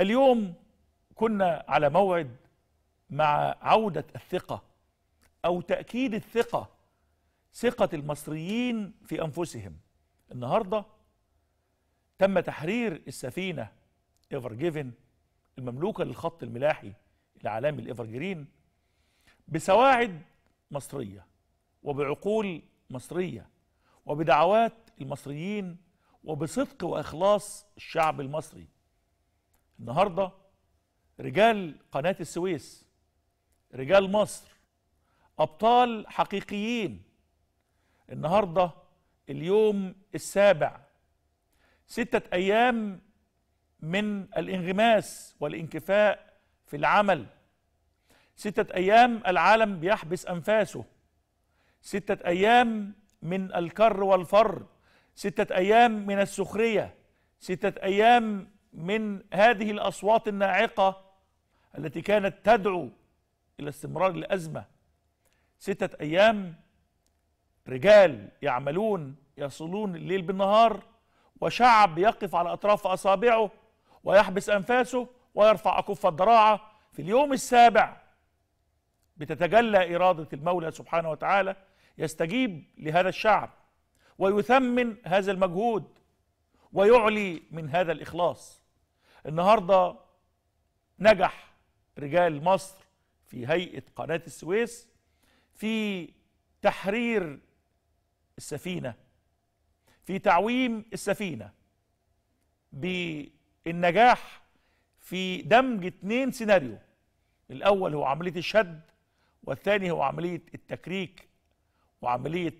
اليوم كنا على موعد مع عودة الثقة أو تأكيد الثقة ثقة المصريين في أنفسهم النهاردة تم تحرير السفينة إيفر جيفن المملوكة للخط الملاحي العالمي الإيفر جرين بسواعد مصرية وبعقول مصرية وبدعوات المصريين وبصدق وإخلاص الشعب المصري النهارده رجال قناه السويس رجال مصر ابطال حقيقيين النهارده اليوم السابع سته ايام من الانغماس والانكفاء في العمل سته ايام العالم بيحبس انفاسه سته ايام من الكر والفر سته ايام من السخريه سته ايام من هذه الأصوات الناعقة التي كانت تدعو إلى استمرار الأزمة ستة أيام رجال يعملون يصلون الليل بالنهار وشعب يقف على أطراف أصابعه ويحبس أنفاسه ويرفع أكف الضراعة في اليوم السابع بتتجلى إرادة المولى سبحانه وتعالى يستجيب لهذا الشعب ويثمن هذا المجهود ويعلي من هذا الإخلاص النهارده نجح رجال مصر في هيئه قناه السويس في تحرير السفينه في تعويم السفينه بالنجاح في دمج اثنين سيناريو الاول هو عمليه الشد والثاني هو عمليه التكريك وعمليه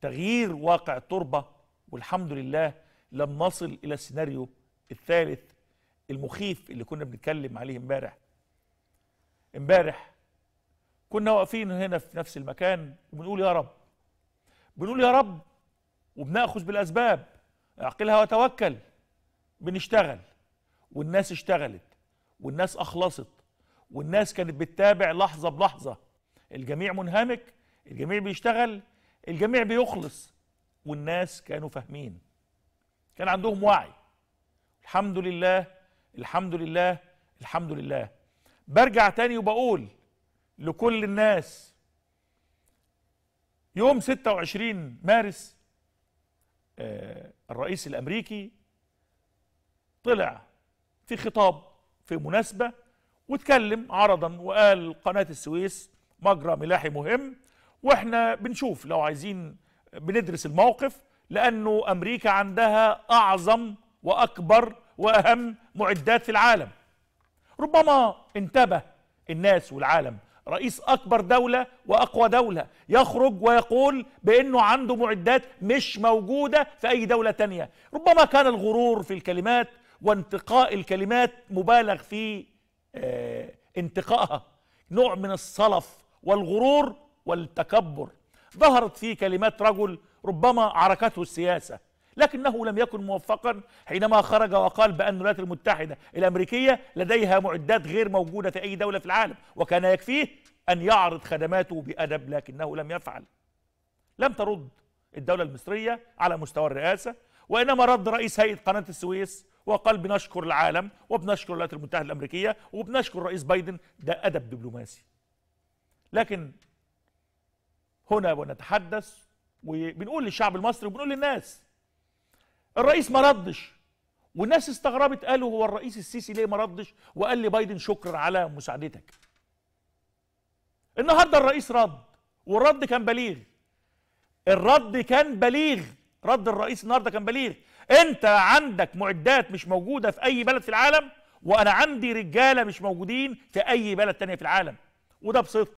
تغيير واقع التربه والحمد لله لم نصل الى السيناريو الثالث المخيف اللي كنا بنتكلم عليه امبارح امبارح كنا واقفين هنا في نفس المكان وبنقول يا رب بنقول يا رب وبناخذ بالاسباب اعقلها وتوكل بنشتغل والناس اشتغلت والناس اخلصت والناس كانت بتتابع لحظه بلحظه الجميع منهمك الجميع بيشتغل الجميع بيخلص والناس كانوا فاهمين كان عندهم وعي الحمد لله الحمد لله الحمد لله برجع تاني وبقول لكل الناس يوم 26 مارس آه، الرئيس الامريكي طلع في خطاب في مناسبه واتكلم عرضا وقال قناه السويس مجرى ملاحي مهم واحنا بنشوف لو عايزين بندرس الموقف لانه امريكا عندها اعظم واكبر واهم معدات في العالم ربما انتبه الناس والعالم رئيس اكبر دولة واقوى دولة يخرج ويقول بانه عنده معدات مش موجودة في اي دولة تانية ربما كان الغرور في الكلمات وانتقاء الكلمات مبالغ في آه، انتقائها نوع من الصلف والغرور والتكبر ظهرت في كلمات رجل ربما عركته السياسة لكنه لم يكن موفقا حينما خرج وقال بأن الولايات المتحدة الأمريكية لديها معدات غير موجودة في أي دولة في العالم وكان يكفيه أن يعرض خدماته بأدب لكنه لم يفعل لم ترد الدولة المصرية على مستوى الرئاسة وإنما رد رئيس هيئة قناة السويس وقال بنشكر العالم وبنشكر الولايات المتحدة الأمريكية وبنشكر رئيس بايدن ده أدب دبلوماسي لكن هنا ونتحدث وبنقول للشعب المصري وبنقول للناس الرئيس ما ردش والناس استغربت قالوا هو الرئيس السيسي ليه ما ردش وقال لي بايدن شكرا على مساعدتك النهارده الرئيس رد والرد كان بليغ الرد كان بليغ رد الرئيس النهارده كان بليغ انت عندك معدات مش موجوده في اي بلد في العالم وانا عندي رجاله مش موجودين في اي بلد تانية في العالم وده بصدق